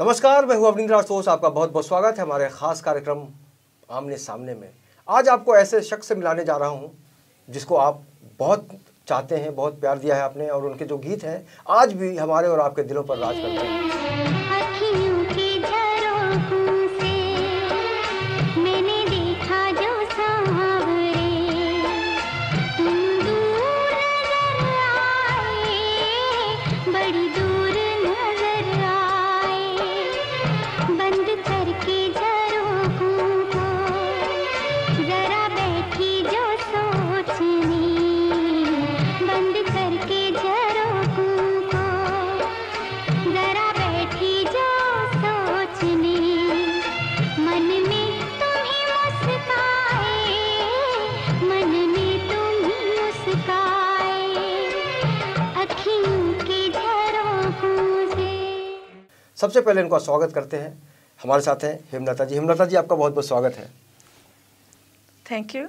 नमस्कार मैं हूं अवनिंद्र आसोस आपका बहुत बहुत स्वागत है हमारे खास कार्यक्रम आमने सामने में आज आपको ऐसे शख्स से मिलाने जा रहा हूं जिसको आप बहुत चाहते हैं बहुत प्यार दिया है आपने और उनके जो गीत हैं आज भी हमारे और आपके दिलों पर राज करते हैं सबसे पहले इनका स्वागत करते हैं हमारे साथ हैं हेमलता जी हेमलता जी आपका बहुत बहुत स्वागत है थैंक यू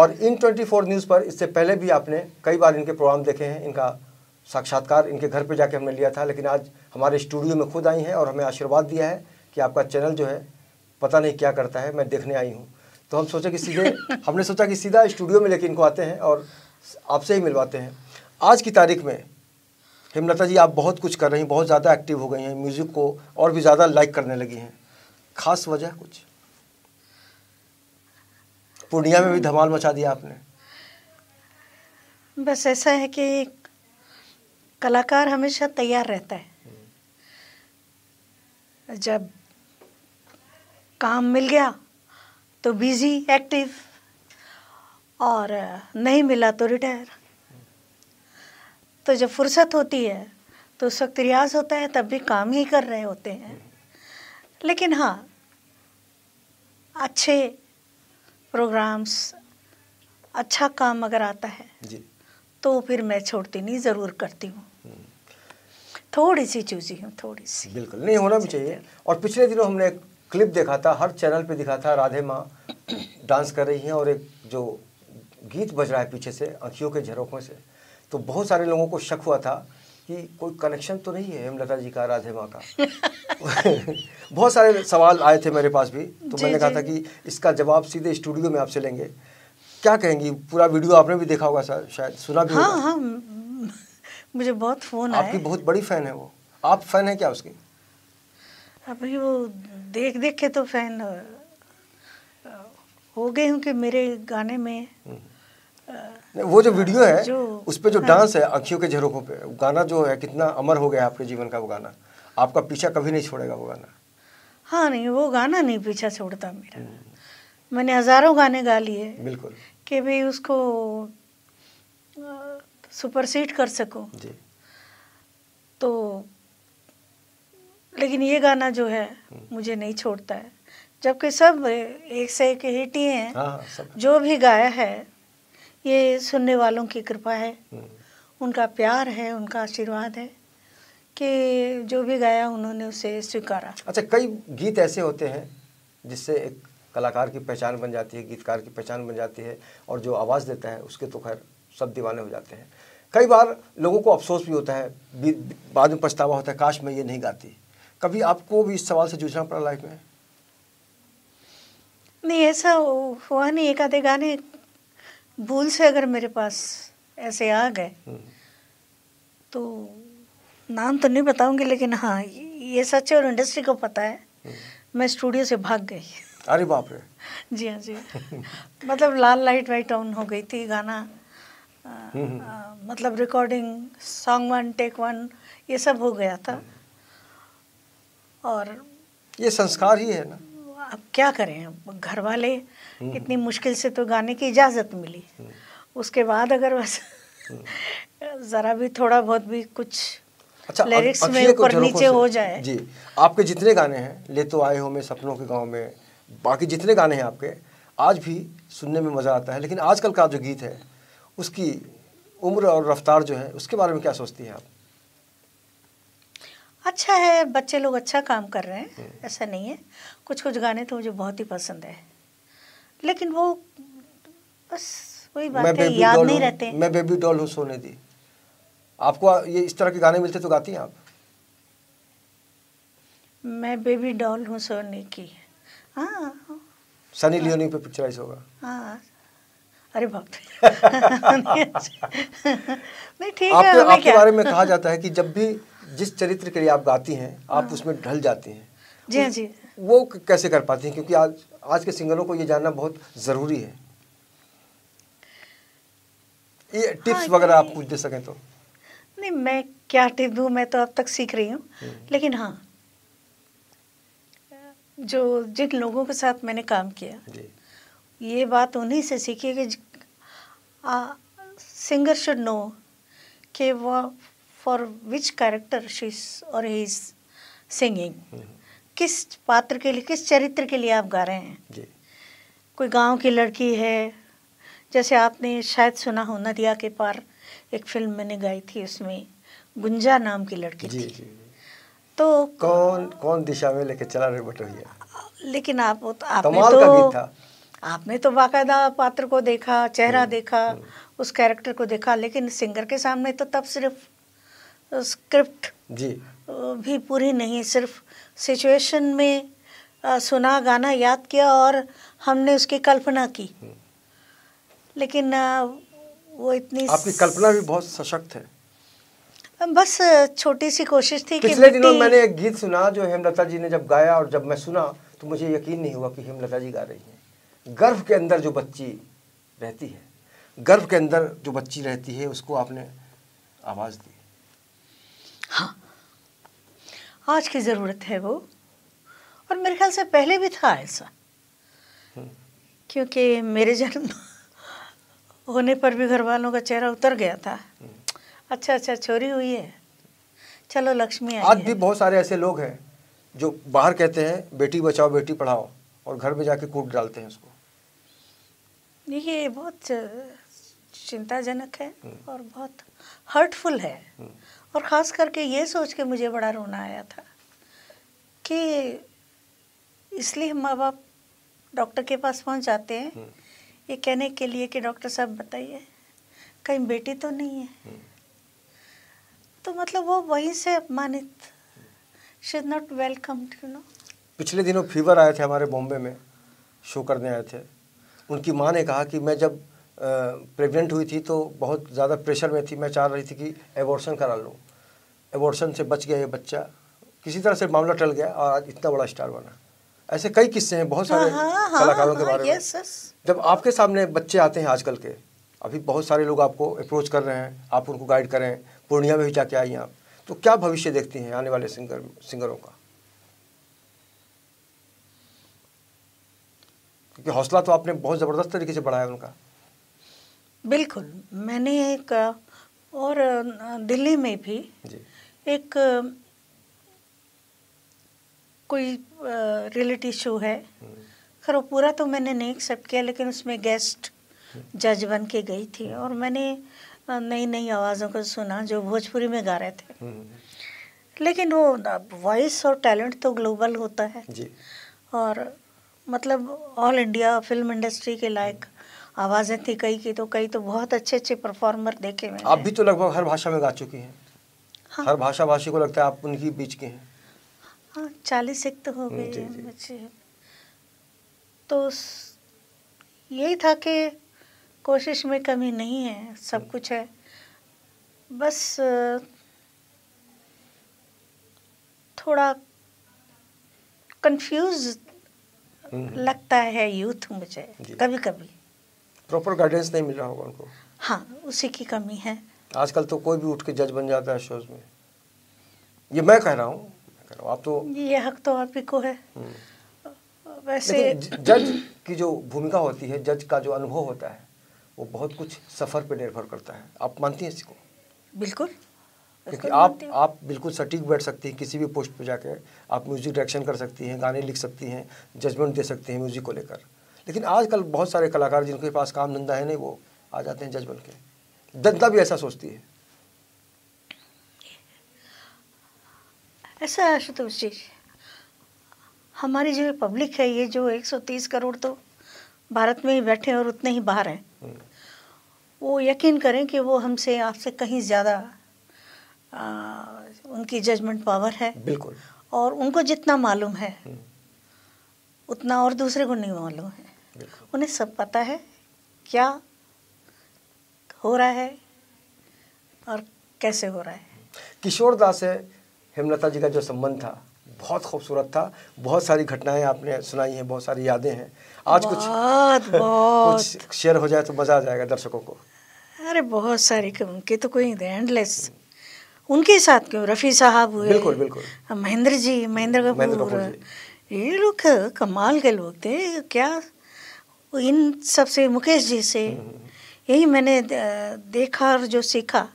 और इन ट्वेंटी फोर न्यूज़ पर इससे पहले भी आपने कई बार इनके प्रोग्राम देखे हैं इनका साक्षात्कार इनके घर पे जाके हमने लिया था लेकिन आज हमारे स्टूडियो में खुद आई हैं और हमें आशीर्वाद दिया है कि आपका चैनल जो है पता नहीं क्या करता है मैं देखने आई हूँ तो हम सोचे कि सीधे हमने सोचा कि सीधा स्टूडियो में लेके इनको आते हैं और आपसे ही मिलवाते हैं आज की तारीख में हेमलता जी आप बहुत कुछ कर रही हैं बहुत ज़्यादा एक्टिव हो गई हैं म्यूज़िक को और भी ज़्यादा लाइक करने लगी हैं खास वजह कुछ पूर्णिया में भी धमाल मचा दिया आपने बस ऐसा है कि कलाकार हमेशा तैयार रहता है जब काम मिल गया तो बिजी एक्टिव और नहीं मिला तो रिटायर तो जब फुर्सत होती है तो उस वक्त रियाज होता है तब भी काम ही कर रहे होते हैं लेकिन हाँ अच्छे प्रोग्राम्स अच्छा काम अगर आता है जी। तो फिर मैं छोड़ती नहीं ज़रूर करती हूँ थोड़ी सी चूजी हूँ थोड़ी सी बिल्कुल नहीं होना भी चाहिए और पिछले दिनों हमने एक क्लिप देखा था हर चैनल पे दिखा था राधे माँ डांस कर रही हैं और एक जो गीत बज रहा है पीछे से आंखियों के झरोखों से तो बहुत सारे लोगों को शक हुआ था कि कोई कनेक्शन तो नहीं है हेमलता जी का राधे माँ का बहुत सारे सवाल आए थे मेरे पास भी तो मैंने कहा था कि इसका जवाब सीधे स्टूडियो में आपसे लेंगे क्या कहेंगी पूरा वीडियो आपने भी देखा होगा सर शायद सुना भी हाँ, हाँ, मुझे बहुत फोन आपकी बहुत बड़ी फैन है वो आप फैन है क्या उसकी अभी वो देख देख के तो फैन हो गई हूँ कि मेरे गाने में हम्म। वो जो हाँ, वीडियो है जो, उस पर जो हाँ। डांस है आंखियों के झरोखों पे गाना जो है कितना अमर हो गया आपके जीवन का वो गाना आपका पीछा कभी नहीं छोड़ेगा वो गाना हाँ नहीं वो गाना नहीं पीछा छोड़ता मेरा हम्म। मैंने हजारों गाने गा लिए बिल्कुल कि भाई उसको सुपरसीड कर सको तो लेकिन ये गाना जो है हम्म। मुझे नहीं छोड़ता है जबकि सब एक से एक हिट ही हैं हाँ, हाँ जो भी गाया है ये सुनने वालों की कृपा है उनका प्यार है उनका आशीर्वाद है कि जो भी गाया उन्होंने उसे स्वीकारा अच्छा कई गीत ऐसे होते हैं जिससे एक कलाकार की पहचान बन जाती है गीतकार की पहचान बन जाती है और जो आवाज़ देता है उसके तो खैर सब दीवाने हो जाते हैं कई बार लोगों को अफसोस भी होता है बाद में पछतावा होता है काश मैं ये नहीं गाती कभी आपको भी इस सवाल से जूझना पड़ा लाइफ में नहीं ऐसा हुआ नहीं एक आधे गाने भूल से अगर मेरे पास ऐसे आ गए हम्म। तो नाम तो नहीं बताऊंगी लेकिन हाँ ये सच है और इंडस्ट्री को पता है हम्म। मैं स्टूडियो से भाग गई अरे बाप रे जी हाँ जी मतलब लाल लाइट वाइट ऑन हो गई थी गाना आ, हम्म। आ, मतलब recording song one take one ये सब हो गया था और ये संस्कार ही है ना अब क्या करें घर वाले हम्म, हम्म। इतनी मुश्किल से तो गाने की इजाज़त मिली हम्म। उसके बाद अगर बस ज़रा भी थोड़ा बहुत भी कुछ अच्छा लिरिक्स में ऊपर नीचे हो जाए जी आपके जितने गाने हैं ले तो आए हो में सपनों के गांव में बाकी जितने गाने हैं आपके आज भी सुनने में मज़ा आता है लेकिन आजकल का जो गीत है उसकी उम्र और रफ्तार जो है उसके बारे में क्या सोचती है आप अच्छा है बच्चे लोग अच्छा काम कर रहे हैं ऐसा नहीं है कुछ कुछ गाने तो मुझे बहुत ही पसंद है लेकिन वो बस वही बात है याद नहीं रहते मैं बेबी डॉल हूँ सोने दी आपको ये इस तरह के गाने मिलते तो गाती हैं आप मैं बेबी डॉल हूँ सोने की हाँ सनी लियोनी पे पिक्चराइज होगा हाँ अरे बाप अच्छा। नहीं ठीक है आपके बारे में कहा जाता है कि जब भी जिस चरित्र के लिए आप गाती हैं आप हाँ। उसमें ढल जाती हैं जी हाँ जी वो कैसे कर पाती हैं क्योंकि आज आज के सिंगरों को ये जानना बहुत ज़रूरी है ये हाँ, टिप्स हाँ, वगैरह आप कुछ दे सकें तो नहीं मैं क्या टिप दू मैं तो अब तक सीख रही हूँ हम्म। लेकिन हाँ जो जिन लोगों के साथ मैंने काम किया ये बात उन्हीं से सीखी कि आ, सिंगर शुड नो कि वह फॉर विच कैरेक्टर शीज और ही इज सिंगिंग किस पात्र के लिए किस चरित्र के लिए आप गा रहे हैं जी. कोई गांव की लड़की है जैसे आपने शायद सुना हो नदिया के पार एक फिल्म मैंने गाई थी उसमें गुंजा नाम की लड़की जी, थी जी, तो कौन कौन दिशा में लेके चला रहे बटो लेकिन आप तो आपने तो आपने तो बाकायदा पात्र को देखा चेहरा हम्म, देखा हम्म। उस कैरेक्टर को देखा लेकिन सिंगर के सामने तो तब सिर्फ स्क्रिप्ट जी भी पूरी नहीं सिर्फ सिचुएशन में सुना गाना याद किया और हमने उसकी कल्पना की हम्म। लेकिन वो इतनी आपकी कल्पना भी बहुत सशक्त है बस छोटी सी कोशिश थी पिछले कि दिनों मैंने एक गीत सुना जो हेमलता जी ने जब गाया और जब मैं सुना तो मुझे यकीन नहीं हुआ कि हेमलता जी गा रही हैं गर्भ के अंदर जो बच्ची रहती है गर्भ के अंदर जो बच्ची रहती है उसको आपने आवाज़ दी हाँ आज की ज़रूरत है वो और मेरे ख्याल से पहले भी था ऐसा हम्म। क्योंकि मेरे जन्म होने पर भी घर वालों का चेहरा उतर गया था हम्म। अच्छा अच्छा छोरी हुई है चलो लक्ष्मी आज भी बहुत सारे ऐसे लोग हैं जो बाहर कहते हैं बेटी बचाओ बेटी पढ़ाओ और घर में जाके कूट डालते हैं उसको ये बहुत चिंताजनक है हम्म। और बहुत हर्टफुल है और ख़ास करके ये सोच के मुझे बड़ा रोना आया था कि इसलिए हम माँ बाप डॉक्टर के पास पहुँच जाते हैं हम्म। ये कहने के लिए कि डॉक्टर साहब बताइए कहीं बेटी तो नहीं है हम्म। तो मतलब वो वहीं से अपमानित she not welcome you know पिछले दिनों फीवर आए थे हमारे बॉम्बे में शो करने आए थे उनकी माँ ने कहा कि मैं जब प्रेग्नेंट हुई थी तो बहुत ज़्यादा प्रेशर में थी मैं चाह रही थी कि एबॉर्शन करा लूँ एबॉर्शन से बच गया ये बच्चा किसी तरह से मामला टल गया और आज इतना बड़ा स्टार बना ऐसे कई किस्से हैं बहुत सारे हाँ, हाँ, हाँ, कलाकारों के बारे में जब आपके सामने बच्चे आते हैं आजकल के अभी बहुत सारे लोग आपको अप्रोच कर रहे हैं आप उनको गाइड करें पूर्णिया में भी जाके आइए हैं आप तो क्या भविष्य देखती हैं आने वाले सिंगर सिंगरों का क्योंकि हौसला तो आपने बहुत ज़बरदस्त तरीके से बढ़ाया उनका बिल्कुल मैंने एक और दिल्ली में भी एक कोई रियलिटी शो है हम्म। खैर वो पूरा तो मैंने नहीं एक्सेप्ट किया लेकिन उसमें गेस्ट हम्म। जज बन के गई थी हम्म। और मैंने नई नई आवाज़ों को सुना जो भोजपुरी में गा रहे थे लेकिन वो वॉइस और टैलेंट तो ग्लोबल होता है जी और मतलब ऑल इंडिया फिल्म इंडस्ट्री के लायक आवाज़ें थी कई की तो कई तो बहुत अच्छे अच्छे परफॉर्मर देखे मैंने आप भी तो लगभग हर भाषा में गा चुके हैं हाँ। हर भाषा भाषी को लगता है आप उनकी बीच के हैं हाँ चालीस एक तो हो हम्म, गए तो यही था कि कोशिश में कमी नहीं है सब हम्म। कुछ है बस थोड़ा कंफ्यूज हम्म, लगता है यूथ मुझे कभी कभी प्रॉपर गाइडेंस नहीं मिल रहा होगा उनको हाँ उसी की कमी है आजकल तो कोई भी उठ के जज बन जाता है शोज में ये मैं कह रहा हूँ आप तो ये हक तो आप ही को है हम्म। वैसे जज की जो भूमिका होती है जज का जो अनुभव होता है वो बहुत कुछ सफर पे निर्भर करता है आप मानती हैं इसको बिल्कुल क्योंकि आप आप बिल्कुल सटीक बैठ सकती हैं किसी भी पोस्ट पे जाके आप म्यूजिक डायरेक्शन कर सकती हैं गाने लिख सकती हैं जजमेंट दे सकती हैं म्यूजिक को लेकर लेकिन आजकल बहुत सारे कलाकार जिनके पास काम धंधा है नहीं वो आ जाते हैं जज बन के जनता भी ऐसा सोचती है ऐसा आशुतोष जी हमारी जो पब्लिक है ये जो 130 करोड़ तो भारत में ही बैठे हैं और उतने ही बाहर हैं हम्म। वो यकीन करें कि वो हमसे आपसे कहीं ज़्यादा उनकी जजमेंट पावर है बिल्कुल और उनको जितना मालूम है हम्म। उतना और दूसरे को नहीं मालूम है उन्हें सब पता है क्या हो रहा है और कैसे हो रहा है किशोर दास से हेमलता जी का जो संबंध था बहुत खूबसूरत था बहुत सारी घटनाएं आपने सुनाई हैं बहुत सारी यादें हैं आज बहुत, कुछ बहुत कुछ शेयर हो जाए तो मज़ा आ जाएगा दर्शकों को अरे बहुत सारी उनके तो कोई एंडलेस उनके साथ क्यों रफ़ी साहब हुए बिल्कुल बिल्कुल महेंद्र जी महेंद्र कपूर ये लोग कमाल के लोग थे क्या इन सब से मुकेश जी से हम्म। यही मैंने देखा और जो सीखा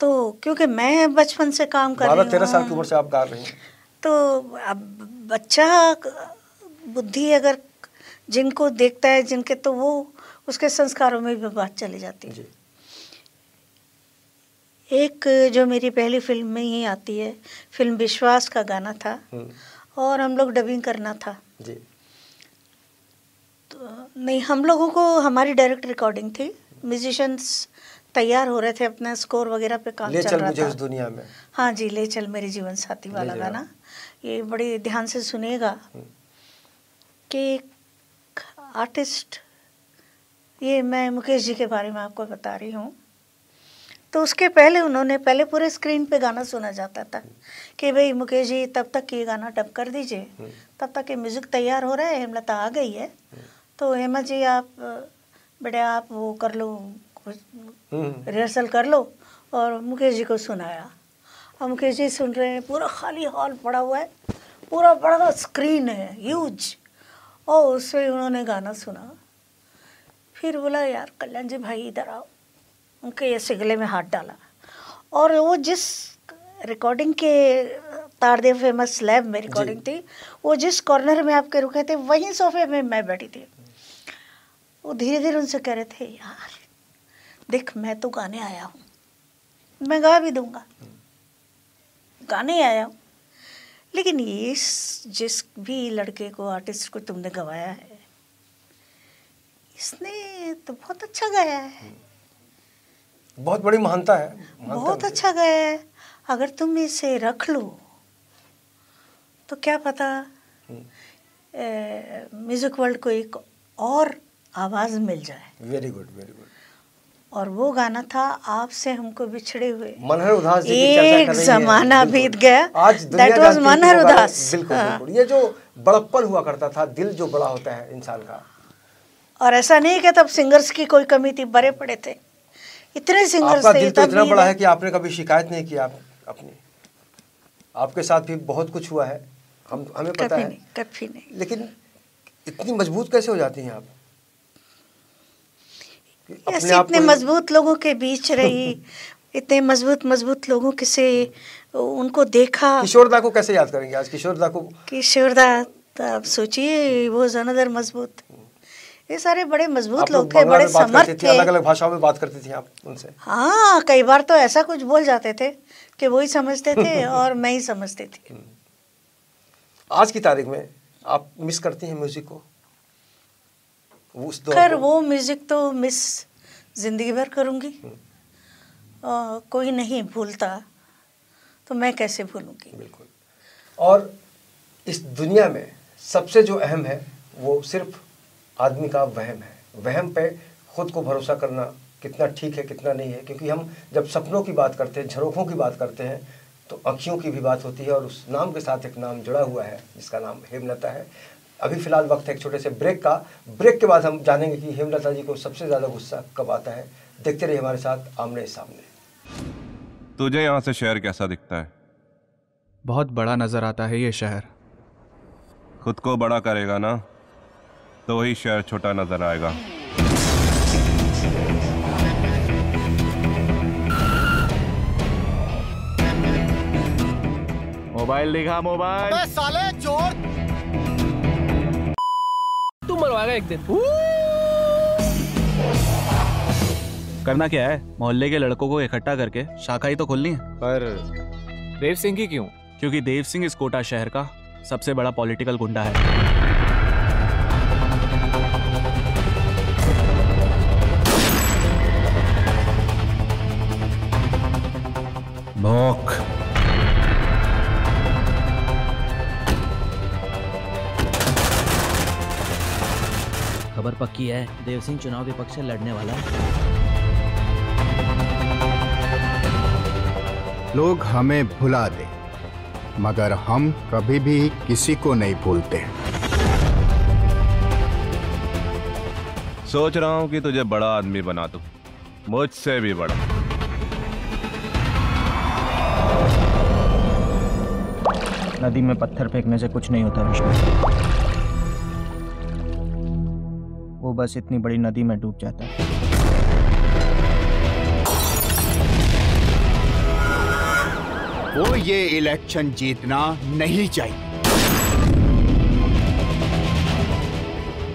तो क्योंकि मैं बचपन से काम कर रही हूँ तेरह साल की उम्र से आप कर रही हैं तो अब बच्चा बुद्धि अगर जिनको देखता है जिनके तो वो उसके संस्कारों में भी बात चली जाती है एक जो मेरी पहली फिल्म में ही आती है फिल्म विश्वास का गाना था हम्म। और हम लोग डबिंग करना था जी नहीं हम लोगों को हमारी डायरेक्ट रिकॉर्डिंग थी म्यूजिशंस तैयार हो रहे थे अपना स्कोर वगैरह पे काम चल रहा था दुनिया में हाँ जी ले चल मेरे जीवन साथी वाला गाना ये बड़े ध्यान से सुनेगा हम्म। कि एक आर्टिस्ट ये मैं मुकेश जी के बारे में आपको बता रही हूँ तो उसके पहले उन्होंने पहले पूरे स्क्रीन पे गाना सुना जाता था हम्म। कि भाई मुकेश जी तब तक ये गाना डब कर दीजिए हम्म। तब तक ये म्यूज़िक तैयार हो रहा है हेमलता आ गई है तो हेमा जी आप बड़े आप वो कर लो हम्म। रिहर्सल कर लो और मुकेश जी को सुनाया और मुकेश जी सुन रहे हैं पूरा खाली हॉल पड़ा हुआ है पूरा बड़ा स्क्रीन है ह्यूज और उससे उन्होंने गाना सुना फिर बोला यार कल्याण जी भाई इधर आओ उनके ये सिगले में हाथ डाला और वो जिस रिकॉर्डिंग के तारदेव फेमस लैब में रिकॉर्डिंग थी वो जिस कॉर्नर में आपके रुके थे वहीं सोफे में मैं बैठी थी वो धीरे धीरे उनसे कह रहे थे यार देख मैं तो गाने आया हूँ मैं गा भी दूंगा गाने आया हूँ लेकिन ये जिस भी लड़के को आर्टिस्ट को तुमने गवाया है इसने तो बहुत अच्छा गाया है हम्म। बहुत बड़ी महानता है बहुत अच्छा गाया है अगर तुम इसे रख लो तो क्या पता म्यूज़िक हम्म। वर्ल्ड को एक और आवाज़ मिल जाए वेरी गुड वेरी गुड और वो गाना था आपसे हमको बिछड़े हुए मनहर उदास जी एक जमाना बीत गया आज दैट वाज मनहर उदास हाँ। बिल्कुल, ये जो बड़प्पन हुआ करता था दिल जो बड़ा होता है इंसान का और ऐसा नहीं कि तब सिंगर्स की कोई कमी थी बड़े पड़े थे इतने सिंगर्स आपका थे, दिल तो इतना बड़ा है कि आपने कभी शिकायत नहीं की आप अपनी आपके साथ भी बहुत कुछ हुआ है हम हमें पता है कभी नहीं लेकिन इतनी मजबूत कैसे हो जाती हैं आप ऐसे इतने मजबूत लोगों के बीच रही इतने मजबूत मजबूत लोगों के से उनको देखा किशोरदा को कैसे याद करेंगे आज किशोरदा को किशोरदा तो आप सोचिए वो जनादर मजबूत ये सारे बड़े मजबूत लोग थे बड़े समर्थ थे अलग अलग भाषाओं में बात करती थी आप उनसे हाँ कई बार तो ऐसा कुछ बोल जाते थे कि वो ही समझते थे और मैं ही समझती थी हम्म। आज की तारीख में आप मिस करती हैं म्यूजिक को खैर वो म्यूज़िक तो मिस ज़िंदगी भर आ, हम्म। कोई नहीं भूलता तो मैं कैसे भूलूंगी बिल्कुल और इस दुनिया में सबसे जो अहम है वो सिर्फ आदमी का वहम है वहम पे खुद को भरोसा करना कितना ठीक है कितना नहीं है क्योंकि हम जब सपनों की बात करते हैं झरोखों की बात करते हैं तो अखियों की भी बात होती है और उस नाम के साथ एक नाम जुड़ा हुआ है जिसका नाम हेमलता है अभी फिलहाल वक्त है एक छोटे से ब्रेक का ब्रेक के बाद हम जानेंगे कि हेमलता जी को सबसे ज़्यादा गुस्सा कब आता है देखते रहिए हमारे साथ आमने सामने तुझे यहाँ से शहर कैसा दिखता है बहुत बड़ा नज़र आता है ये शहर खुद को बड़ा करेगा ना तो वही शहर छोटा नज़र आएगा मोबाइल दिखा मोबाइल साले चोर मरवाएगा एक दिन करना क्या है मोहल्ले के लड़कों को इकट्ठा करके शाखा ही तो खोलनी है पर देव सिंह की क्यों क्योंकि देव सिंह इस कोटा शहर का सबसे बड़ा पॉलिटिकल गुंडा है भौंक खबर पक्की है देव सिंह चुनाव विपक्ष लड़ने वाला है लोग हमें भुला दे मगर हम कभी भी किसी को नहीं भूलते सोच रहा हूं कि तुझे बड़ा आदमी बना दू मुझसे भी बड़ा नदी में पत्थर फेंकने से कुछ नहीं होता विष्णु बस इतनी बड़ी नदी में डूब जाता है वो ये इलेक्शन जीतना नहीं चाहिए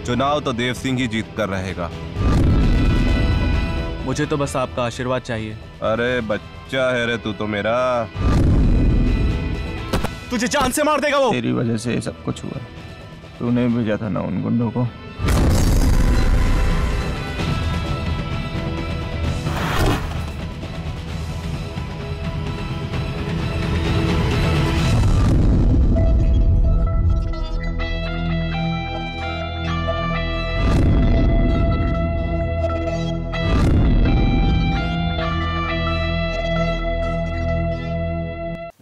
चुनाव तो देव सिंह ही जीत कर रहेगा मुझे तो बस आपका आशीर्वाद चाहिए अरे बच्चा है रे तू तो मेरा तुझे जान से मार देगा वो तेरी वजह से सब कुछ हुआ तूने भेजा था ना उन गुंडों को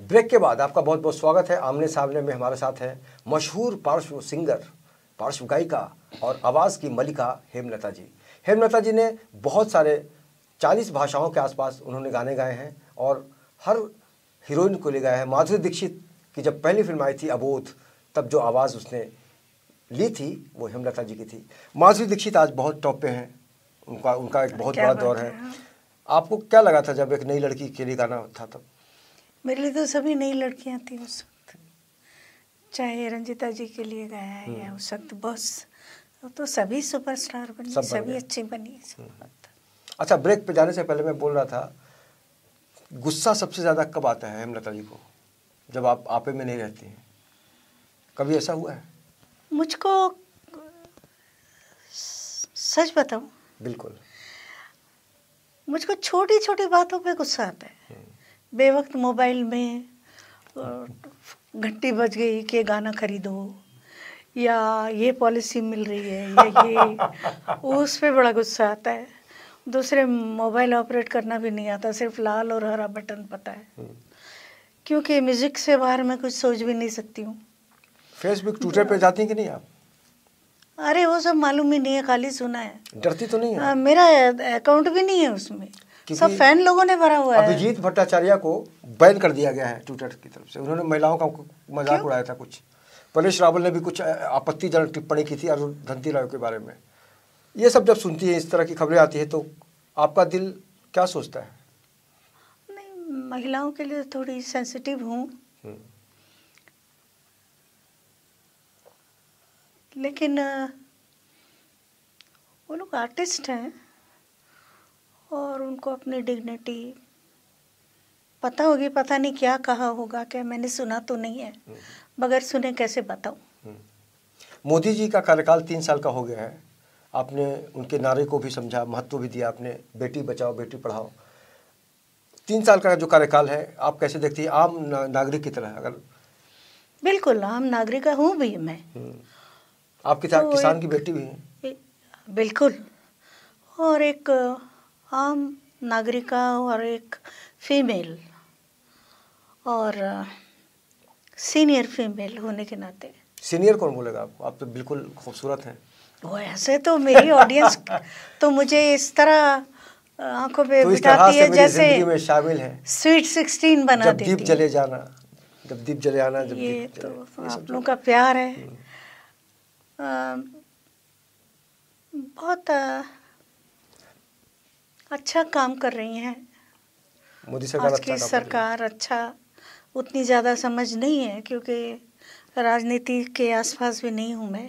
ब्रेक के बाद आपका बहुत बहुत स्वागत है आमने सामने में हमारे साथ है मशहूर पार्श्व सिंगर पार्श्व गायिका और आवाज़ की मलिका हेमलता जी हेमलता जी ने बहुत सारे चालीस भाषाओं के आसपास उन्होंने गाने गाए हैं और हर हीरोइन को ले गए हैं माधुरी दीक्षित की जब पहली फिल्म आई थी अबोध तब जो आवाज़ उसने ली थी वो हेमलता जी की थी माधुरी दीक्षित आज बहुत टॉप पे हैं उनका उनका एक बहुत बड़ा दौर है आपको क्या लगा था जब एक नई लड़की के लिए गाना था तब मेरे लिए तो सभी नई लड़कियां थी उस वक्त चाहे रंजिता जी के लिए गाया है या हम्म। उस वक्त बस तो सभी सुपरस्टार बनी सब सभी अच्छी बनी हम्म। अच्छा ब्रेक पे जाने से पहले मैं बोल रहा था गुस्सा सबसे ज़्यादा कब आता है हेमलता जी को जब आप आपे में नहीं रहती हैं कभी ऐसा हुआ है मुझको सच बताऊं बिल्कुल मुझको छोटी छोटी बातों पे गुस्सा आता है हम्म। बेवक्त मोबाइल में घंटी बज गई कि गाना खरीदो या ये पॉलिसी मिल रही है या ये उस पर बड़ा गुस्सा आता है दूसरे मोबाइल ऑपरेट करना भी नहीं आता सिर्फ लाल और हरा बटन पता है हम्म। क्योंकि म्यूजिक से बाहर मैं कुछ सोच भी नहीं सकती हूँ फेसबुक ट्विटर पे जाती हैं कि नहीं आप अरे वो सब मालूम ही नहीं है खाली सुना है डरती तो नहीं है आ, हाँ, मेरा अकाउंट भी नहीं है उसमें सब फैन लोगों ने भरा हुआ है अभिजीत भट्टाचार्य को बैन कर दिया गया है ट्विटर की तरफ से उन्होंने महिलाओं का मजाक उड़ाया था कुछ परेश रावल ने भी कुछ आपत्तिजनक टिप्पणी की थी अरुण धनती राय के बारे में ये सब जब सुनती है इस तरह की खबरें आती है तो आपका दिल क्या सोचता है नहीं महिलाओं के लिए थोड़ी सेंसिटिव हूँ हम्म। लेकिन वो लोग आर्टिस्ट हैं और उनको अपनी डिग्निटी पता होगी पता नहीं क्या कहा होगा क्या मैंने सुना तो नहीं है हम्म। मगर सुने कैसे बताऊं हम्म। मोदी जी का कार्यकाल तीन साल का हो गया है आपने उनके नारे को भी समझा महत्व भी दिया आपने बेटी बचाओ बेटी पढ़ाओ तीन साल का जो कार्यकाल है आप कैसे देखती है आम नागरिक की तरह अगर बिल्कुल आम नागरिक हूँ भी मैं हम्म। आप किसान तो किसान की बेटी भी हैं बिल्कुल और एक आम नागरिका और एक फीमेल और सीनियर uh, फीमेल होने के नाते सीनियर कौन बोलेगा आपको आप तो बिल्कुल खूबसूरत हैं वो ऐसे तो मेरी ऑडियंस तो मुझे इस तरह uh, आंखों पे तो बिठाती है जैसे में शामिल है स्वीट सिक्सटीन बना जब दीप जले जाना जब दीप जले आना जब ये तो आप लोगों का प्यार है आ, हम्म। uh, बहुत आ, अच्छा काम कर रही हैं मोदी सरकार आज की अच्छा सरकार अच्छा उतनी ज़्यादा समझ नहीं है क्योंकि राजनीति के आसपास भी नहीं हूँ मैं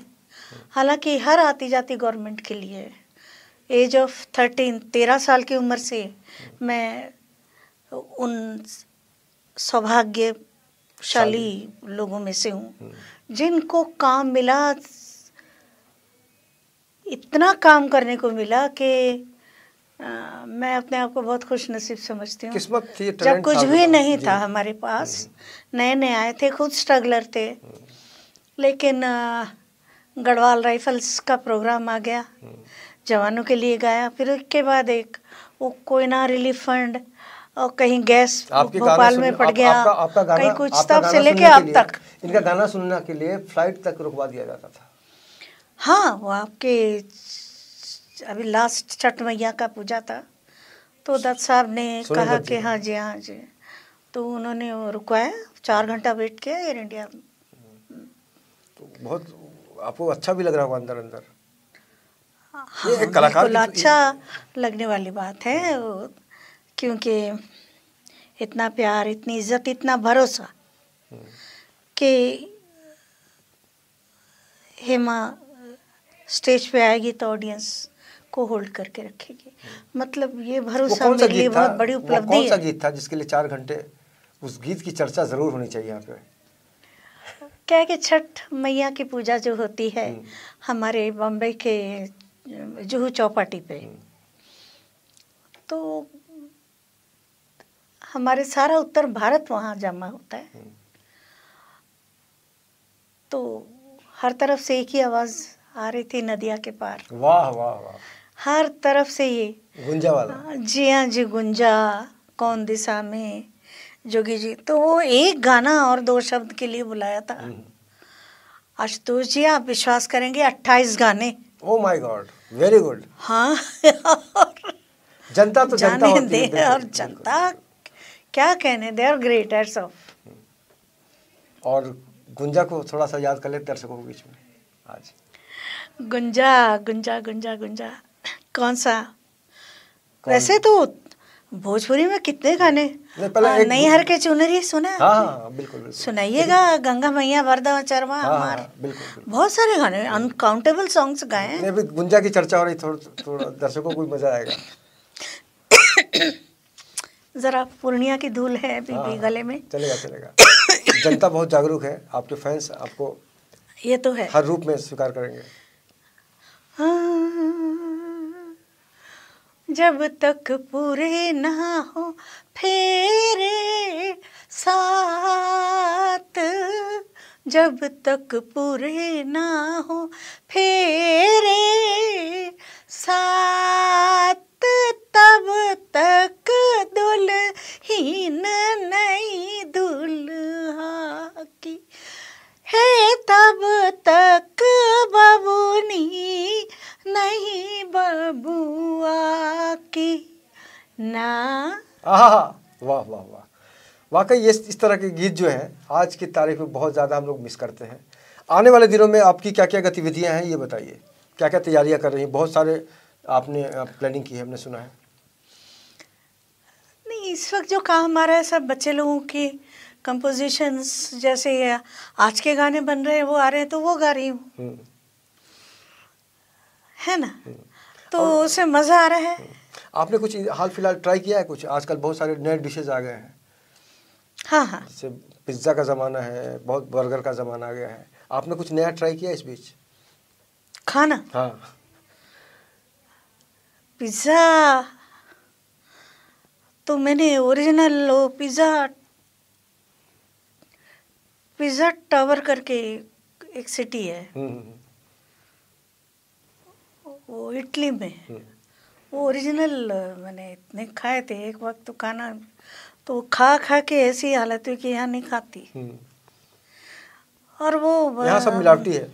हालांकि हर आती जाती गवर्नमेंट के लिए एज ऑफ थर्टीन तेरह साल की उम्र से मैं उन सौभाग्यशाली लोगों में से हूँ हम्म। जिनको काम मिला इतना काम करने को मिला कि आ, मैं अपने आप को बहुत खुश नसीब समझती हूँ किस्मत थी जब कुछ भी नहीं था हमारे पास नए नए आए थे खुद स्ट्रगलर थे लेकिन गढ़वाल राइफल्स का प्रोग्राम आ गया जवानों के लिए गाया फिर उसके बाद एक वो कोयना रिलीफ फंड और कहीं गैस भोपाल में पड़ गया आपका, आपका गाना, कहीं कुछ तब से लेके अब तक इनका गाना सुनने के लिए फ्लाइट तक रुकवा दिया जाता था हाँ वो आपके अभी लास्ट छठ मैया का पूजा था तो दत्त साहब ने कहा कि हाँ जी हाँ जी तो उन्होंने रुकवाया चार घंटा वेट किया एयर इंडिया तो बहुत आपको अच्छा भी लग रहा होगा अंदर अंदर हाँ, ये एक हाँ, तो अच्छा लगने वाली बात है हम्म। क्योंकि इतना प्यार इतनी इज्जत इतना भरोसा हम्म। कि हेमा स्टेज पे आएगी तो ऑडियंस को होल्ड करके रखेंगे हम्म। मतलब ये भरोसा मेरे लिए बहुत बड़ी उपलब्धि है कौन सा गीत था जिसके लिए चार घंटे उस गीत की चर्चा जरूर होनी चाहिए यहाँ पे क्या है कि छठ मैया की पूजा जो होती है हम्म। हमारे बॉम्बे के जूहू चौपाटी पे हम्म। तो हमारे सारा उत्तर भारत वहाँ जमा होता है तो हर तरफ से एक ही आवाज़ आ रही थी नदिया के पार वाह वाह वाह हर तरफ से ये गुंजा वाला हाँ, जी हाँ जी गुंजा कौन दिशा में जोगी जी तो वो एक गाना और दो शब्द के लिए बुलाया था हम्म। आशुतोष जी आप विश्वास करेंगे अट्ठाईस गाने oh my God very good हाँ जनता तो जाने जनता दे है, और जनता क्या कहने दे और ग्रेट एट्स ऑफ और गुंजा को थोड़ा सा याद कर ले दर्शकों के बीच में आज गुंजा गुंजा गुंजा गुंजा कौन सा कौन? वैसे तो भोजपुरी में कितने गाने नई हर के चुनरी सुना हाँ, हाँ, हाँ, बिल्कुल, बिल्कुल, सुनाइएगा गंगा मैया वरदा चरमा हाँ, हाँ, हाँ बहुत सारे गाने अनकाउंटेबल सॉन्ग्स गाए हैं गुंजा की चर्चा हो रही थोड़ा थोड़ा दर्शकों को मजा आएगा जरा पूर्णिया की धूल है अभी हाँ, हाँ गले में चलेगा चलेगा जनता बहुत जागरूक है आपके फैंस आपको ये तो है हर रूप में स्वीकार करेंगे हाँ जब तक पूरे ना हो फेरे साथ जब तक पूरे ना हो फेरे साथ वाकई ये इस तरह के गीत जो है आज की तारीख में बहुत ज़्यादा हम लोग मिस करते हैं आने वाले दिनों में आपकी क्या क्या गतिविधियाँ हैं ये बताइए क्या क्या तैयारियाँ कर रही हैं बहुत सारे आपने प्लानिंग की है हमने सुना है नहीं इस वक्त जो काम हमारा है सब बच्चे लोगों के कंपोजिशंस जैसे आज के गाने बन रहे हैं वो आ रहे हैं तो वो गा रही हूँ हम्म। है ना हम्म। तो उसे मज़ा आ रहा है हम्म। आपने कुछ हाल फिलहाल ट्राई किया है कुछ आजकल बहुत सारे नए डिशेज आ गए हैं हाँ हाँ जैसे पिज्ज़ा का ज़माना है बहुत बर्गर का ज़माना आ गया है आपने कुछ नया ट्राई किया इस बीच खाना हाँ पिज़्ज़ा तो मैंने ओरिजिनल लो पिज़्ज़ा पिज़्ज़ा टावर करके एक सिटी है हम्म, हम्म, हम्म। वो इटली में वो ओरिजिनल मैंने इतने खाए थे एक वक्त तो खाना तो खा खा के ऐसी हालत हुई कि यहाँ नहीं खाती हम्म। और वो यहाँ सब मिलावटी है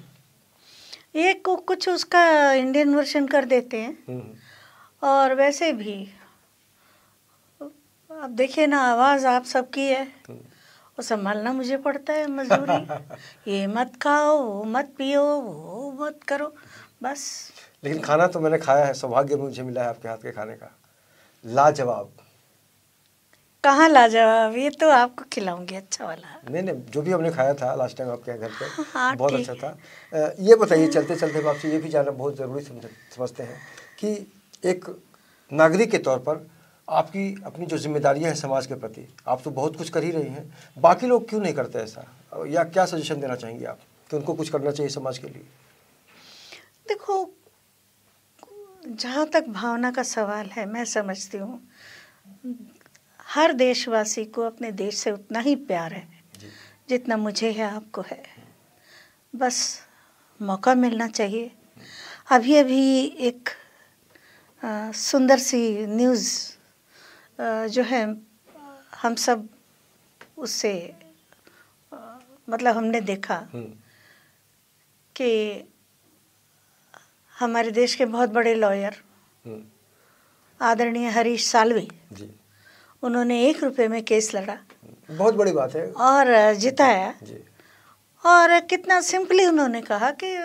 एक को कुछ उसका इंडियन वर्जन कर देते हैं हम्म। और वैसे भी आप देखिए ना आवाज़ आप सबकी है हम्म। वो संभालना मुझे पड़ता है मजदूरी ये मत खाओ वो मत पियो वो मत करो बस लेकिन खाना तो मैंने खाया है सौभाग्य मुझे मिला है आपके हाथ के खाने का लाजवाब कहाँ लाजवाब ये तो आपको खिलाऊंगी अच्छा वाला नहीं नहीं जो भी हमने खाया था लास्ट टाइम आपके घर पे हाँ, बहुत अच्छा था ये बताइए चलते चलते हम आपसे ये भी जानना बहुत ज़रूरी समझते हैं कि एक नागरिक के तौर पर आपकी अपनी जो जिम्मेदारियां हैं समाज के प्रति आप तो बहुत कुछ कर ही रही हैं बाकी लोग क्यों नहीं करते ऐसा या क्या सजेशन देना चाहेंगे आप कि उनको कुछ करना चाहिए समाज के लिए देखो जहाँ तक भावना का सवाल है मैं समझती हूँ हर देशवासी को अपने देश से उतना ही प्यार है जितना मुझे है आपको है बस मौका मिलना चाहिए अभी अभी एक आ, सुंदर सी न्यूज़ जो है हम सब उससे मतलब हमने देखा हम्म। कि हमारे देश के बहुत बड़े लॉयर हम्म। आदरणीय हरीश सालवी जी उन्होंने एक रुपये में केस लड़ा बहुत बड़ी बात है और जिताया और कितना सिंपली उन्होंने कहा कि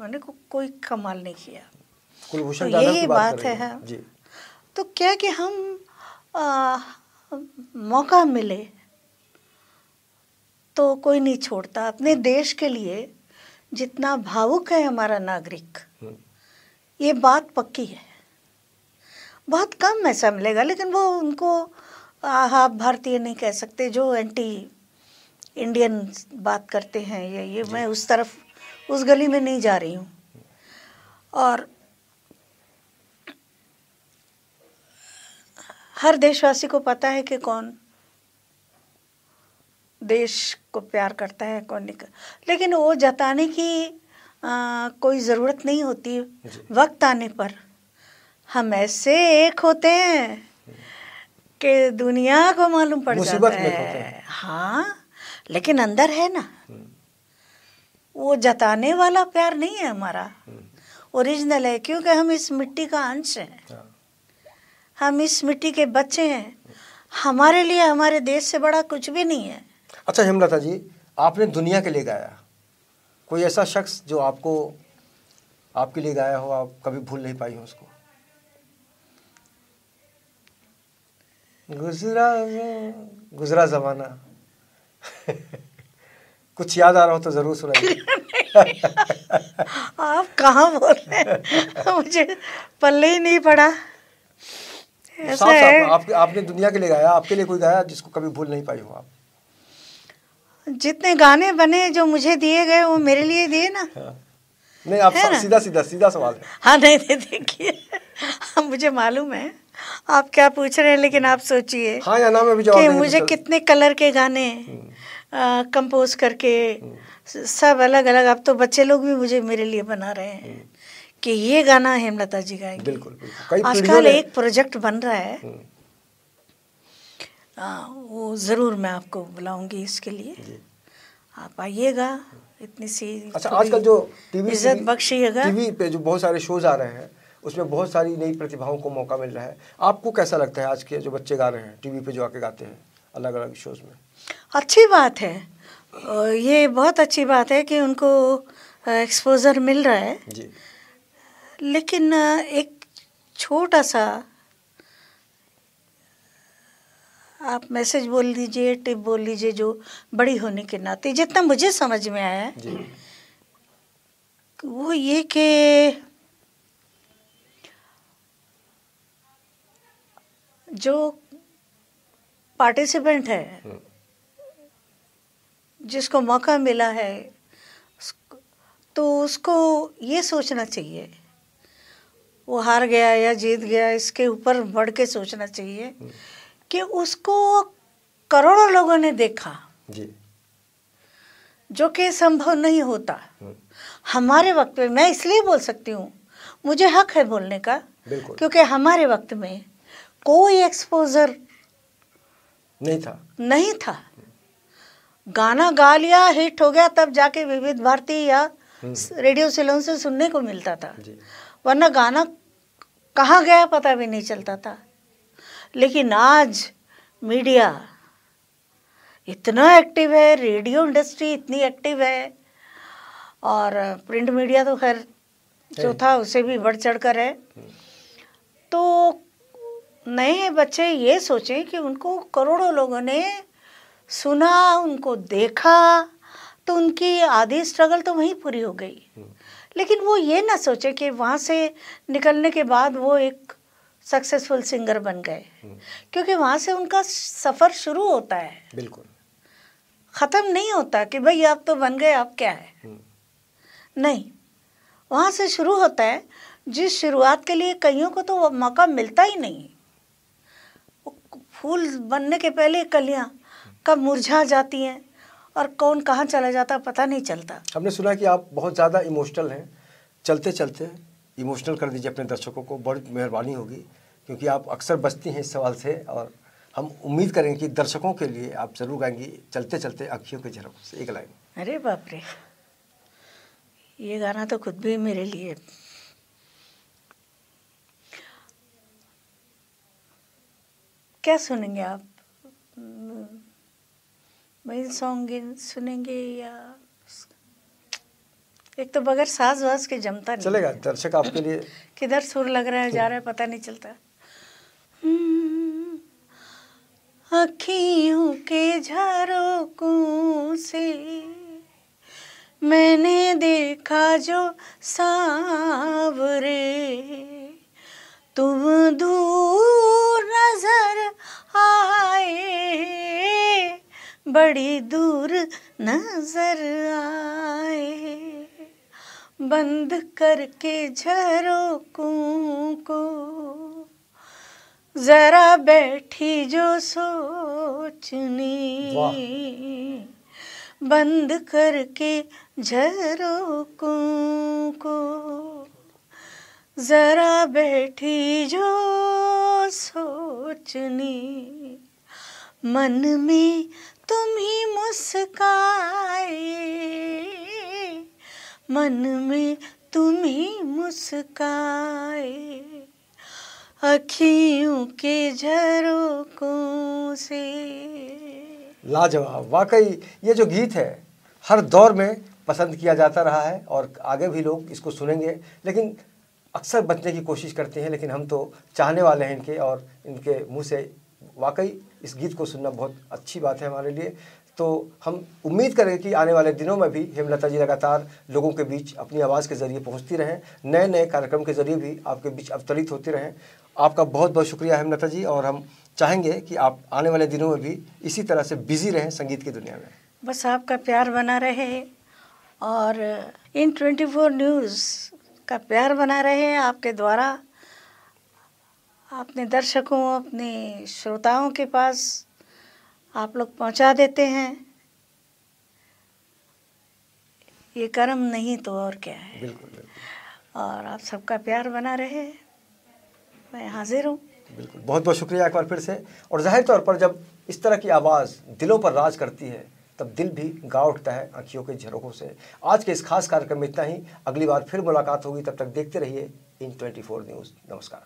मैंने को, कोई कमाल नहीं किया कुलभूषण तो यही बात, बात है जी। तो क्या कि हम आ, मौका मिले तो कोई नहीं छोड़ता अपने हम्म। देश के लिए जितना भावुक है हमारा नागरिक हम्म। ये बात पक्की है बहुत कम ऐसा मिलेगा लेकिन वो उनको आप भारतीय नहीं कह सकते जो एंटी इंडियन बात करते हैं ये ये मैं उस तरफ उस गली में नहीं जा रही हूँ और हर देशवासी को पता है कि कौन देश को प्यार करता है कौन नहीं कर लेकिन वो जताने की आ, कोई ज़रूरत नहीं होती वक्त आने पर हम ऐसे एक होते हैं कि दुनिया को मालूम पड़ जाता है, हाँ लेकिन अंदर है ना वो जताने वाला प्यार नहीं है हमारा ओरिजिनल है क्योंकि हम इस मिट्टी का अंश हैं हाँ। हम इस मिट्टी के बच्चे हैं हमारे लिए हमारे देश से बड़ा कुछ भी नहीं है अच्छा हेमलता जी आपने दुनिया के लिए गाया कोई ऐसा शख्स जो आपको आपके लिए गाया हो आप कभी भूल नहीं पाई हो उसको गुजरा गुजरा ज़माना कुछ याद आ रहा हो तो ज़रूर सुनाइए आप कहाँ बोल रहे हैं मुझे पल्ले ही नहीं पड़ा साफ साफ आप, आपने दुनिया के लिए गाया आपके लिए कोई गाया जिसको कभी भूल नहीं पाई हो आप जितने गाने बने जो मुझे दिए गए वो मेरे लिए दिए ना हाँ। नहीं आप सीधा सीधा सीधा सवाल हाँ नहीं देखिए मुझे मालूम है आप क्या पूछ रहे हैं लेकिन आप सोचिए हाँ या ना मैं भी कि मुझे कितने कलर के गाने कंपोज हम्म। करके हम्म। सब अलग अलग अब तो बच्चे लोग भी मुझे मेरे लिए बना रहे हैं हम्म। कि ये गाना हेमलता जी गाएंगे बिल्कुल, बिल्कुल। आजकल एक प्रोजेक्ट बन रहा है आ, वो ज़रूर मैं आपको बुलाऊंगी इसके लिए आप आइएगा इतनी सी अच्छा आजकल जो टीवी इज्जत बख्शी टीवी पे जो बहुत सारे शोज आ रहे हैं उसमें बहुत सारी नई प्रतिभाओं को मौका मिल रहा है आपको कैसा लगता है आज के जो बच्चे गा रहे हैं टीवी पे जो आके गाते हैं अलग अलग शोज में अच्छी बात है ये बहुत अच्छी बात है कि उनको एक्सपोजर मिल रहा है जी लेकिन एक छोटा सा आप मैसेज बोल दीजिए टिप बोल लीजिए जो बड़ी होने के नाते जितना मुझे समझ में आया है वो ये कि जो पार्टिसिपेंट है हम्म। जिसको मौका मिला है तो उसको ये सोचना चाहिए वो हार गया या जीत गया इसके ऊपर बढ़ के सोचना चाहिए हम्म। कि उसको करोड़ों लोगों ने देखा जी। जो कि संभव नहीं होता हम्म। हमारे वक्त में मैं इसलिए बोल सकती हूँ मुझे हक है बोलने का क्योंकि हमारे वक्त में कोई एक्सपोजर नहीं था नहीं था गाना गा लिया हिट हो गया तब जाके विविध भारती या रेडियो हम्म। सिलोन से सुनने को मिलता था वरना गाना कहाँ गया पता भी नहीं चलता था लेकिन आज मीडिया इतना एक्टिव है रेडियो इंडस्ट्री इतनी एक्टिव है और प्रिंट मीडिया तो खैर जो था उसे भी बढ़ चढ़ कर है हम्म। तो नए बच्चे ये सोचें कि उनको करोड़ों लोगों ने सुना उनको देखा तो उनकी आधी स्ट्रगल तो वहीं पूरी हो गई हम्म। लेकिन वो ये ना सोचे कि वहाँ से निकलने के बाद वो एक सक्सेसफुल सिंगर बन गए हम्म। क्योंकि वहाँ से उनका सफ़र शुरू होता है बिल्कुल ख़त्म नहीं होता कि भाई आप तो बन गए आप क्या है हम्म। नहीं वहाँ से शुरू होता है जिस शुरुआत के लिए कईयों को तो मौका मिलता ही नहीं फूल बनने के पहले कलियाँ कब मुरझा जाती हैं और कौन कहाँ चला जाता पता नहीं चलता हमने सुना कि आप बहुत ज़्यादा इमोशनल हैं चलते चलते इमोशनल कर दीजिए अपने दर्शकों को बड़ी मेहरबानी होगी क्योंकि आप अक्सर बचती हैं इस सवाल से और हम उम्मीद करेंगे कि दर्शकों के लिए आप जरूर गाएंगी चलते चलते अखियों के झरों से एक लाइन अरे बाप रे ये गाना तो खुद भी मेरे लिए क्या सुनेंगे आप मेल हम्म, सॉन्ग सुनेंगे या एक तो बगैर साज वाज के जमता नहीं चलेगा दर्शक आपके लिए किधर सुर लग रहा है जा रहा है पता नहीं चलता अखियों हम्म, के झरोकों से मैंने देखा जो सावरे तुम दूर बड़ी दूर नजर आए बंद करके झरोकों को जरा बैठी जो सोचनी बंद करके झरोकों को जरा बैठी जो सोचनी मन में तुम ही मुस्काए मन में तुम ही मुस्काए अखियों के झरोकों से लाजवाब वाकई ये जो गीत है हर दौर में पसंद किया जाता रहा है और आगे भी लोग इसको सुनेंगे लेकिन अक्सर बचने की कोशिश करते हैं लेकिन हम तो चाहने वाले हैं इनके और इनके मुंह से वाकई इस गीत को सुनना बहुत अच्छी बात है हमारे लिए तो हम उम्मीद करें कि आने वाले दिनों में भी हेमलता जी लगातार लोगों के बीच अपनी आवाज़ के ज़रिए पहुंचती रहें नए नए कार्यक्रम के ज़रिए भी आपके बीच अवतरित होते रहें आपका बहुत बहुत शुक्रिया हेमलता जी और हम चाहेंगे कि आप आने वाले दिनों में भी इसी तरह से बिजी रहें संगीत की दुनिया में बस आपका प्यार बना रहे और इन ट्वेंटी फोर न्यूज़ का प्यार बना रहे आपके द्वारा अपने दर्शकों अपने श्रोताओं के पास आप लोग पहुंचा देते हैं ये कर्म नहीं तो और क्या है बिल्कुल, बिल्कुल। और आप सबका प्यार बना रहे मैं हाजिर हूँ बिल्कुल बहुत बहुत शुक्रिया एक बार फिर से और जाहिर तौर पर जब इस तरह की आवाज़ दिलों पर राज करती है तब दिल भी गा उठता है आंखियों के झरोखों से आज के इस खास कार्यक्रम में इतना ही अगली बार फिर मुलाकात होगी तब तक देखते रहिए इन ट्वेंटी फोर न्यूज़ नमस्कार